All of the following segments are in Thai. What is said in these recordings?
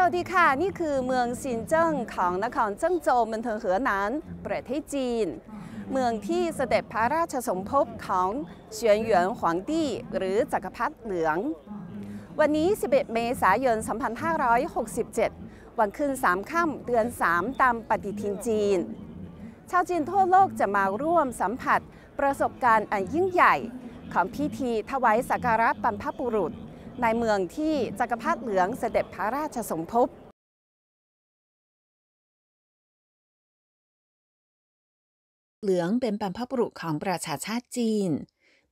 สวัสดีค่ะ นี่คือเมืองซินเจิ้งของนครเจิ้งโจวมณฑลเหอหนานประเทศจีน เมืองที่เสด็จพระราชสมภพของเฉียนหยวนหวงตี้ หรือจักรพรรดิเหลือง วันนี้ 11 เมษายน 2567 วันขึ้น3ค่ำเดือน 3 ตามปฏิทินจีน ชาวจีนทั่วโลกจะมาร่วมสัมผัสประสบการณ์อันยิ่งใหญ่ของพิธีถวายสักการะบรรพบุรุษในเมืองที่จักรพรรดิเหลืองเสด็จพระราชสมภพ เหลืองเป็นบรรพบุรุษของประชาชาติจีน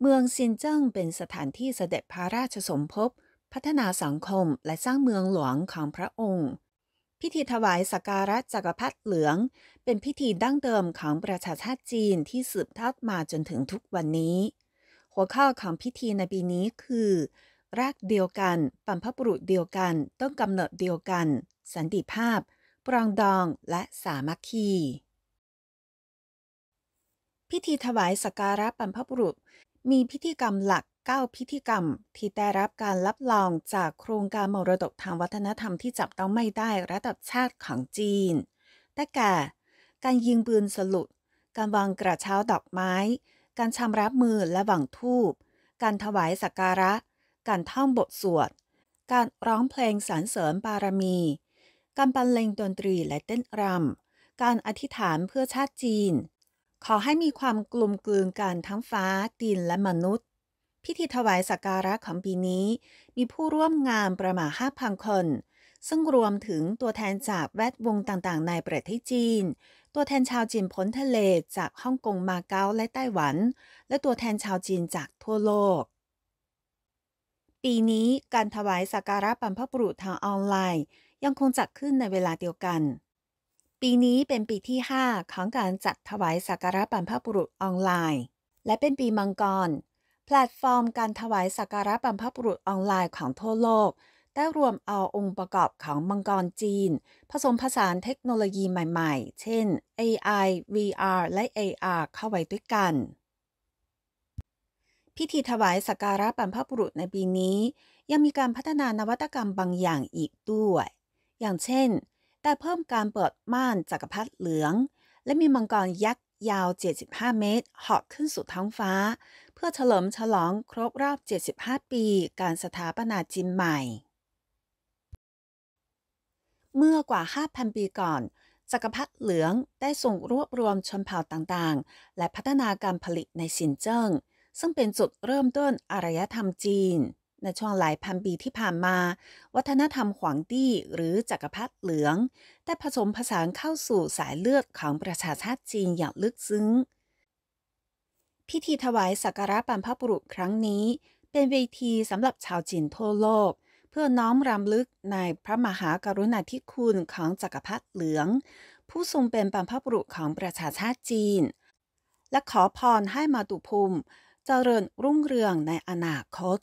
เมืองซินเจิ้งเป็นสถานที่เสด็จพระราชสมภพ พัฒนาสังคมและสร้างเมืองหลวงของพระองค์ พิธีถวายสักการะจักรพรรดิเหลืองเป็นพิธีดั้งเดิมของประชาชาติจีนที่สืบทอดมาจนถึงทุกวันนี้ หัวข้อของพิธีในปีนี้คือรากเดียวกัน ปัมพบุรุษเดียวกันต้นกำเนิดเดียวกัน สันติภาพ ปรองดอง และสามัคคี พิธีถวายสการะปัมพบุรุษมีพิธีกรรมหลัก 9 พิธีกรรมที่ได้รับการรับรองจากโครงการมรดกทางวัฒนธรรมที่จับต้องไม่ได้ระดับชาติของจีน แต่แก่ การยิงปืนสลุดการวางกระเช้าดอกไม้ การชำรับมือและหวังทูบ การถวายสักการะการท่องบทสวด การร้องเพลงสรรเสริมบารมี การบรรเลงดนตรีและเต้นรำ การอธิษฐานเพื่อชาติจีน ขอให้มีความกลมกลืนกันทั้งฟ้า ดิน และมนุษย์ พิธีถวายสักการะของปีนี้ มีผู้ร่วมงานประมาณ5,000คน ซึ่งรวมถึงตัวแทนจากแวดวงต่างๆ ในประเทศจีน ตัวแทนชาวจีนพ้นทะเลจากฮ่องกง มาเก๊า และไต้หวัน และตัวแทนชาวจีนจากทั่วโลกปีนี้การถวายสักการะบรรพบุรุษทางออนไลน์ ยังคงจัดขึ้นในเวลาเดียวกัน ปีนี้เป็นปีที่5ของการจัดถวายสักการะบรรพบุรุษออนไลน์ และเป็นปีมังกร แพลตฟอร์มการถวายสักการะบรรพบุรุษออนไลน์ของทั่วโลก ได้รวมเอาองค์ประกอบของมังกรจีน ผสมผสานเทคโนโลยีใหม่ ๆ เช่น AI VR และ AR เข้าไว้ด้วยกันพิธีถวายสักการะบรรพบุรุษในปีนี้ ยังมีการพัฒนานวัตกรรมบางอย่างอีกด้วย อย่างเช่น แต่เพิ่มการเปิดม่านจักรพรรดิเหลือง และมีมังกรยักษ์ยาว 75 เมตรเหาะขึ้นสู่ท้องฟ้า เพื่อเฉลิมฉลองครบรอบ 75 ปีการสถาปนาจีนใหม่ เมื่อกว่า 5,000 ปีก่อน จักรพรรดิเหลืองได้ส่งรวบรวมชนเผ่าต่างๆ และพัฒนาการผลิตในสินเจิ้งซึ่งเป็นจุดเริ่มต้นอารยธรรมจีน ในช่วงหลายพันปีที่ผ่านมา วัฒนธรรมขวางตี้หรือจักรพรรดิเหลือง ได้ผสมผสานเข้าสู่สายเลือดของประชาชาติจีนอย่างลึกซึ้ง พิธีถวายสักการะบรรพบุรุษครั้งนี้ เป็นเวทีสำหรับชาวจีนทั่วโลก เพื่อน้อมรำลึกในพระมหากรุณาธิคุณของจักรพรรดิเหลือง ผู้ทรงเป็นบรรพบุรุษของประชาชาติจีน และขอพรให้มาตุภูมิเจริญรุ่งเรืองในอนาคต